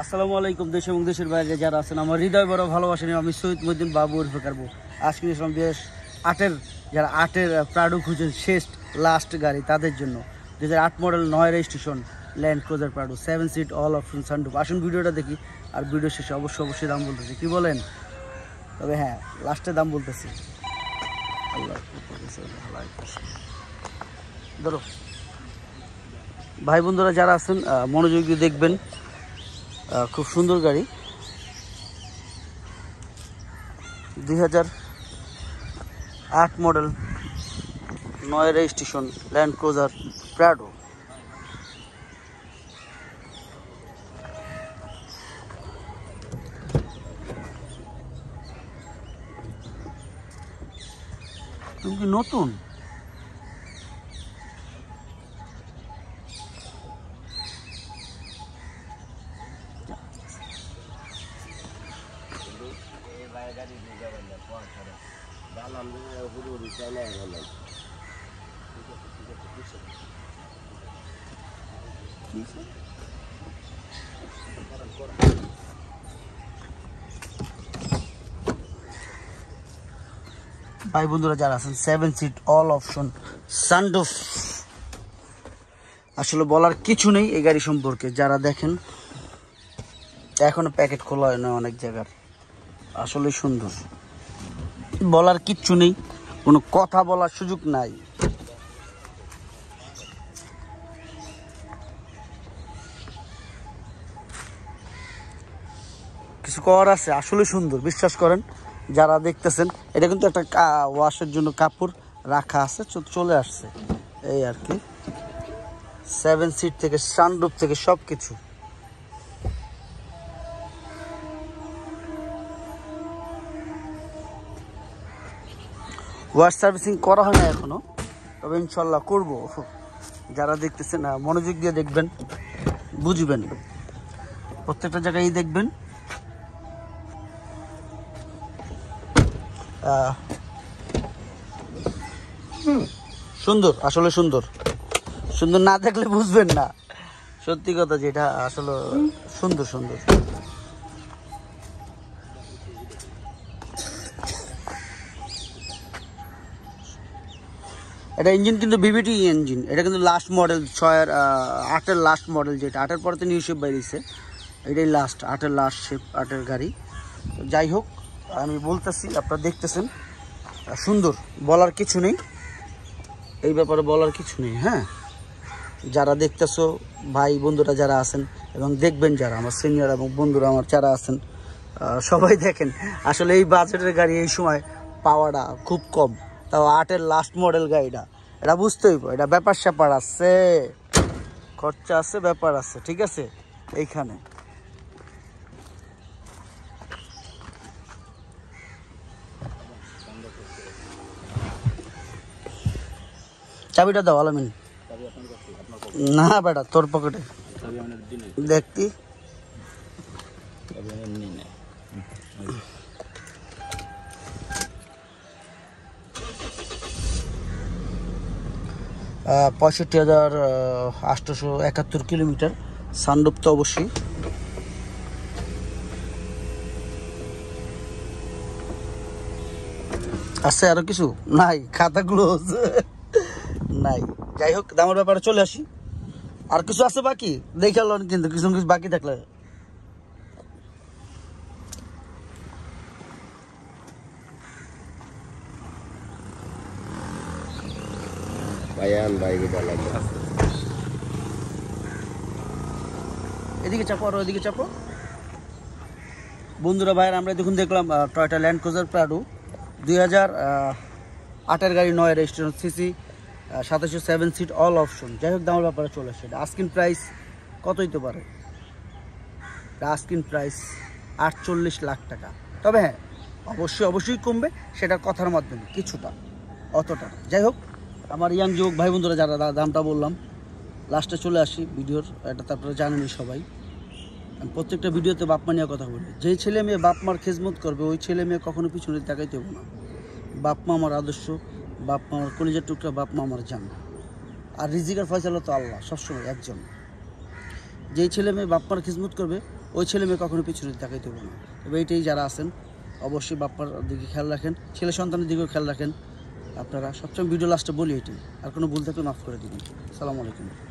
আসসালামু আলাইকুম দেশ এবং দেশের বাইরে যারা আছেন আমার হৃদয় বড় ভালোবাসেন আমি সৈয়দ মদিন বাবু উর্ফে কারবো আজকে নিয়েছিলাম বেশ আটের যারা আটের প্রাডু খুঁজে শেষ লাস্ট গাড়ি তাদের জন্য দু আট মডেল নয় registration Land Cruiser Prado seven seat all of sunroof আসুন ভিডিওটা দেখি আর ভিডিও শেষে অবশ্যই অবশ্যই দাম বলতেছি কী বলেন তবে হ্যাঁ লাস্টে দাম বলতেছি ধরো ভাই বন্ধুরা যারা আছেন মনোযোগ দিয়ে দেখবেন খুব সুন্দর গাড়ি দুই আট মডেল নয় রেজিস্ট্রেশন ল্যান্ড ক্রোজার প্রাডো নতুন ভাই বন্ধুরা যারা আছেন seven seat all option sunroof আসলে বলার কিছু নেই এই গাড়ি সম্পর্কে যারা দেখেন এখনো প্যাকেট খোলা হয় না অনেক জায়গার আসলে সুন্দর বলার কিচ্ছু নেই কোনো কথা বলার সুযোগ নাই কিছু কর আছে আসলে সুন্দর বিশ্বাস করেন যারা দেখতেছেন এটা কিন্তু একটা ওয়াশের জন্য কাপড় রাখা আছে চলে আসছে এই আর কি সেভেন সিট থেকে সানরুপ থেকে সব কিছু ওয়াশ সার্ভিসিং করা হয় না এখনও তবে ইনশাল্লাহ করব যারা দেখতেছেন মনোযোগ দিয়ে দেখবেন বুঝবেন প্রত্যেকটা জায়গায় দেখবেন সুন্দর আসলে সুন্দর সুন্দর না দেখলে বুঝবেন না সত্যি কথা যেটা আসলে সুন্দর সুন্দর এটা ইঞ্জিন কিন্তু ভিভিটি ইঞ্জিন এটা কিন্তু লাস্ট মডেল ছয়ের আটের লাস্ট মডেল যেটা আটের পরে তো নিউ শেপ বেরিয়েছে এটাই লাস্ট আটের লাস্ট শেপ আটের গাড়ি যাই হোক আমি বলতেছি আপনারা দেখতেছেন সুন্দর বলার কিছু নেই এই ব্যাপারে বলার কিছু নেই হ্যাঁ যারা দেখতেছো ভাই বন্ধুরা যারা আছেন এবং দেখবেন যারা আমার সিনিয়র এবং বন্ধুরা আমার যারা আছেন সবাই দেখেন আসলে এই বাজেটের গাড়ি এই সময় পাওয়াটা খুব কম তাও আটের লাস্ট মডেল গাড়িটা এটা বুঝতেই পারো এটা ব্যাপার স্যাপার আছে খরচা আছে ব্যাপার আছে ঠিক আছে এইখানে চাবিটা দাও আলামিন না বেটা তোর পকেটে দেখতি পঁয়ষট্টি হাজার আটশোশো একাত্তর কিলোমিটার সানডুপ্ত তো অবশ্যই আছে আরও কিছু নাই খাতাগুলো নাই যাই হোক দামের ব্যাপারে চলে আসি আর কিছু আছে বাকি দেখে কিন্তু কিছু কিছু বাকি থাকলে আয়ান এদিকে চাপো আরো এদিকে চাপো বন্ধুরা ভাইয়ের আমরা দেখুন দেখলাম টয়টা ল্যান্ড ক্রুজার প্রাডু দুই হাজার আটের গাড়ি নয় রেজিস্ট্রেশন সিসি সাতাশো সেভেন সিট অল অপশন যাই হোক দামের ব্যাপারে চলে আসে আস্কিন প্রাইস কত হইতে পারে আস্কিন প্রাইস আটচল্লিশ লাখ টাকা তবে হ্যাঁ অবশ্যই অবশ্যই কমবে সেটা কথার মাধ্যমে কিছুটা অতটা যাই হোক আমার ইয়াং যুবক ভাই বন্ধুরা যারা দামটা বললাম লাস্টে চলে আসি ভিডিওর এটা তারপরে জানেনি জানেনই সবাই প্রত্যেকটা ভিডিওতে বাপ মা নিয়ে কথা বলি যে ছেলে মেয়ে বাপ মার খেজমত করবে ওই ছেলে মেয়ে কখনো পিছনে তাকাইতে দেবো না বাপ মা আমার আদর্শ বাপ মা আমার কলিজার টুকরা বাপ মা আমার জান আর রিজিকার ফয়সাল তো আল্লাহ সবসময় একজন যেই ছেলে মেয়ে বাপ মার খিজমত করবে ওই ছেলে মেয়ে কখনো পিছনে তাকাইতে দেবো না তবে এইটাই যারা আছেন অবশ্যই বাপ্পার দিকে খেয়াল রাখেন ছেলে সন্তানের দিকেও খেয়াল রাখেন আপনারা সবচেয়ে ভিডিও লাস্টে বলি এটি আর কোনো ভুল থাকলে মাফ করে দিন সালাম আলাইকুম